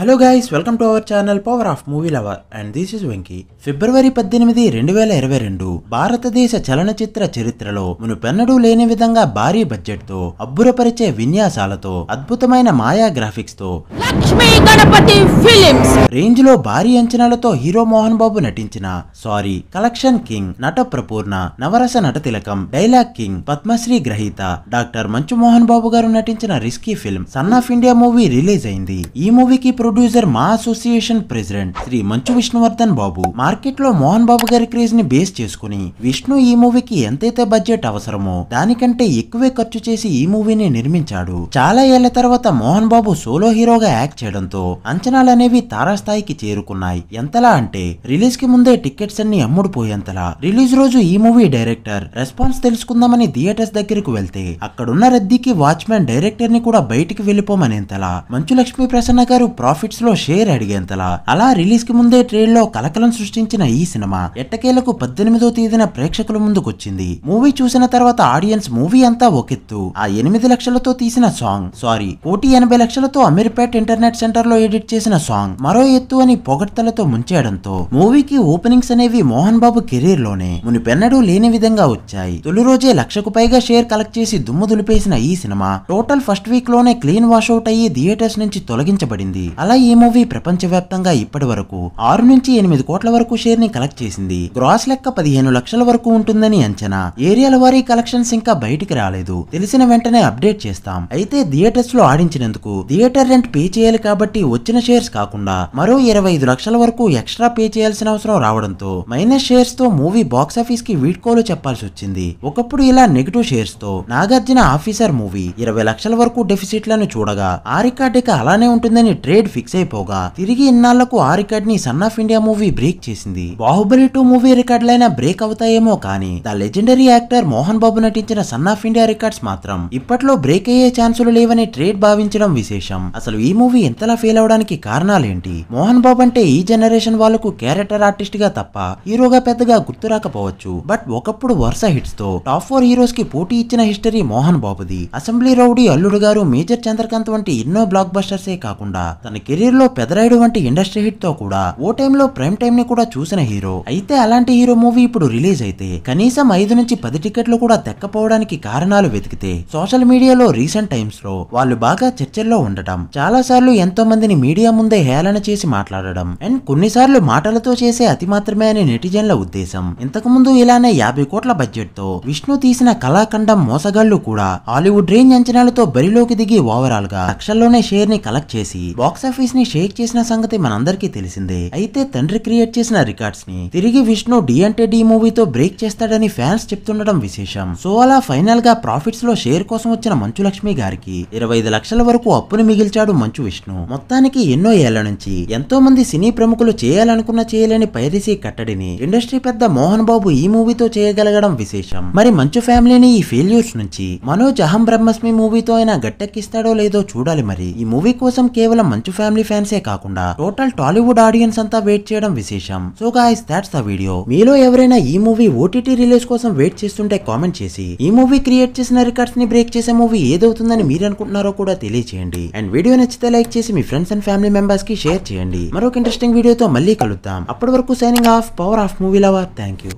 hello guys welcome to our channel power of movie lover and this is Venky ఫిబ్రవరి పద్దెనిమిది రెండు వేల ఇరవై రెండు భారతదేశ చలనచిత్ర చరిత్రలో మునుపెన్నడూ లేని విధంగా భారీ బడ్జెట్ తో అబ్బురపరిచే విన్యాసాలతో అద్భుతమైన మాయా గ్రాఫిక్స్ తో లక్ష్మీ గణపతి ఫిలిమ్స్ రేంజ్ లో భారీ అంచనాలతో హీరో మోహన్ బాబు నటించిన సారీ కలెక్షన్ కింగ్ నట ప్రపూర్ణ నవరస నట తిలకం డైలాగ్ కింగ్ పద్మశ్రీ గ్రహీత డాక్టర్ మంచు మోహన్ బాబు గారు నటించిన risky film son of India movie release అయింది ఈ మూవీకి ప్రొడ్యూసర్ మా అసోసియేషన్ ప్రెసిడెంట్ శ్రీ మంచు విష్ణువర్ధన్ బాబు మార్కెట్ లో మోహన్ బాబు గారి క్రేజ్ ని బేస్ చేసుకుని విష్ణు ఈ మూవీకి ఎంతైతే బడ్జెట్ అవసరమో దానికంటే ఎక్కువే ఖర్చు చేసి ఈ మూవీని నిర్మించాడు చాలా ఏళ్ల తర్వాత మోహన్ బాబు సోలో హీరోగా యాక్ట్ చేయడంతో అంచనాలనే అనేవి తారాస్థాయికి చేరుకున్నాయి ఎంతలా అంటే రిలీజ్ కి ముందే టికెట్స్ అన్ని అమ్ముడు పోయేంతలా రిలీజ్ రోజు ఈ మూవీ డైరెక్టర్ రెస్పాన్స్ తెలుసుకుందామని థియేటర్స్ దగ్గరకు వెళ్తే అక్కడున్న రద్దీకి వాచ్మెన్ డైరెక్టర్ ని కూడా బయటికి వెళ్ళిపోమనేంతలా మంచు లక్ష్మి ప్రసన్న గారు ప్రాఫిట్స్ లో షేర్ అడిగేంతలా అలా రిలీజ్ కి ముందే ట్రేడ్ లో కలకలం సృష్టించిన ఈ సినిమా ఎట్టకేలకు పద్దెనిమిదో తేదీన ప్రేక్షకుల ముందుకొచ్చింది మూవీ చూసిన తర్వాత ఆడియన్స్ మూవీ అంతా ఒకెత్తు ఆ ఎనిమిది లక్షలతో తీసిన సాంగ్ సారీ కోటి ఎనభై లక్షలతో అమీర్పేట్ ఇంటర్నెట్ సెంటర్ లో ఎడిట్ చేసిన సాంగ్ మరో ఎత్తు అని పొగడ్తలతో ముంచేయడంతో మూవీకి ఓపెనింగ్స్ అనేవి మోహన్ బాబు కెరీర్ లోనే మునిపెన్నడూ లేని విధంగా వచ్చాయి తొలి రోజే లక్షకు పైగా షేర్ కలెక్ట్ చేసి దుమ్ము దులిపేసిన ఈ సినిమా టోటల్ ఫస్ట్ వీక్ లోనే క్లీన్ వాష్ అవుట్ అయ్యి థియేటర్స్ నుంచి తొలగించబడింది అలా ఈ మూవీ ప్రపంచవ్యాప్తంగా ఇప్పటి వరకు ఆరు నుంచి ఎనిమిది కోట్ల వరకు షేర్ ని కలెక్ట్ చేసింది గ్రాస్ లెక్క పదిహేను లక్షల వరకు ఉంటుందని అంచనా ఏరియాల వారీ కలెక్షన్స్ ఇంకా బయటికి రాలేదు తెలిసిన వెంటనే అప్డేట్ చేస్తాం అయితే థియేటర్స్ లో ఆడించినందుకు థియేటర్ రెంట్ పే చేయాలి కాబట్టి వచ్చిన షేర్స్ కాకుండా మరో ఇరవై ఐదు లక్షల వరకు ఎక్స్ట్రా పే చేయాల్సిన అవసరం రావడంతో మైనస్ షేర్స్ తో మూవీ బాక్స్ ఆఫీస్ కి వీడ్కోలు చెప్పాల్సి వచ్చింది ఒకప్పుడు ఇలా నెగిటివ్ షేర్స్ తో నాగార్జున ఆఫీసర్ మూవీ ఇరవై లక్షల వరకు డెఫిసిట్ లను చూడగా ఆ రికార్డుకి అలానే ఉంటుందని ట్రేడ్ ఫిక్స్ అయిపోగా తిరిగి ఇన్నాళ్లకు ఆ రికార్డ్ ని son of India movie break చేసింది బాహుబలి టూ మూవీ రికార్డులైనా బ్రేక్ అవుతాయేమో కానీ the legendary actor Mohan Babu నటించిన సన్ ఆఫ్ ఇండియా రికార్డ్స్ మాత్రం ఇప్పట్లో బ్రేక్ అయ్యే ఛాన్సులు లేవని ట్రేడ్ భావించడం విశేషం అసలు ఈ మూవీ ఎంతలా ఫెయిల్ అవడానికి కారణం కారణాలేంటి మోహన్ బాబు అంటే ఈ జనరేషన్ వాళ్ళకు క్యారెక్టర్ ఆర్టిస్ట్ గా తప్ప హీరోగా పెద్దగా గుర్తు రాకపోవచ్చు బట్ ఒకప్పుడు వరుస హిట్స్ తో టాప్ ఫోర్ హీరోస్ కి పోటీ ఇచ్చిన హిస్టరీ మోహన్ బాబుది అసెంబ్లీ రౌడీ అల్లుడు గారు మేజర్ చంద్రకాంత్ వంటి ఎన్నో బ్లాక్ బస్టర్సే కాకుండా తన కెరీర్ లో పెదరాయుడు వంటి ఇండస్ట్రీ హిట్ తో కూడా ఓ టైంలో ప్రైమ్ టైం ని కూడా చూసిన హీరో అయితే అలాంటి హీరో మూవీ ఇప్పుడు రిలీజ్ అయితే కనీసం ఐదు నుంచి పది టికెట్లు కూడా తెక్కపోవడానికి కారణాలు వెతికితే సోషల్ మీడియాలో రీసెంట్ టైమ్స్ లో వాళ్ళు బాగా చర్చల్లో ఉండటం చాలా సార్లు ఎంతో మందిని మీడియా ముందే మీద హేళన చేసి మాట్లాడడం అండ్ కొన్నిసార్లు మాటలతో చేసే అతి మాత్రమే అని నెటిజన్ల ఉద్దేశం ఇంతకుముందు ఇలానే యాభై కోట్ల బడ్జెట్ తో విష్ణు తీసిన కళాఖండం మోసగాళ్లు కూడా హాలీవుడ్ రేంజ్ అంచనాలతో బరిలోకి దిగి ఓవరాల్ గా లక్షల్లోనే షేర్ ని కలెక్ట్ చేసి బాక్సాఫీస్ ని షేక్ చేసిన సంగతి మనందరికీ తెలిసిందే అయితే తండ్రి క్రియేట్ చేసిన రికార్డ్స్ ని తిరిగి విష్ణు డిఎన్టే డి మూవీతో బ్రేక్ చేస్తాడని ఫ్యాన్స్ చెప్తుండడం విశేషం సో అలా ఫైనల్ గా ప్రాఫిట్స్ లో షేర్ కోసం వచ్చిన మంచు లక్ష్మి గారికి ఇరవై లక్షల వరకు అప్పుని మిగిల్చాడు మంచు విష్ణు మొత్తానికి ఎన్నో ఏళ్ల నుంచి ఎంతో మంది సినీ ప్రముఖులు చేయాలనుకున్న చేయలేని పైరసీ కట్టడిని ఇండస్ట్రీ పెద్ద మోహన్ బాబు ఈ మూవీతో చేయగలగడం విశేషం మరి మంచు ఫ్యామిలీని ఈ ఫెయిల్యూర్స్ నుంచి మనోజ్ అహం బ్రహ్మస్మి మూవీతో అయినా గట్టెక్కిస్తాడో లేదో చూడాలి మరి ఈ మూవీ కోసం కేవలం మంచు ఫ్యామిలీ ఫ్యాన్సే కాకుండా టోటల్ టాలీవుడ్ ఆడియన్స్ అంతా వెయిట్ చేయడం విశేషం so guys that's the video మీలో ఎవరైనా ఈ మూవీ ఓటీటీ రిలీజ్ కోసం వెయిట్ చేస్తుంటే కామెంట్ చేసి ఈ మూవీ క్రియేట్ చేసిన రికార్డ్స్ ని బ్రేక్ చేసే మూవీ ఏదవుతుందని మీరు అనుకుంటున్నారో కూడా తెలియచేయండి అండ్ వీడియో నచ్చితే లైక్ చేసి మీ friends and family members members కి షేర్ చేయండి మరొక ఇంట్రెస్టింగ్ వీడియోతో మళ్ళీ కలుద్దాం అప్పటి వరకు signing off power of movie lover thank you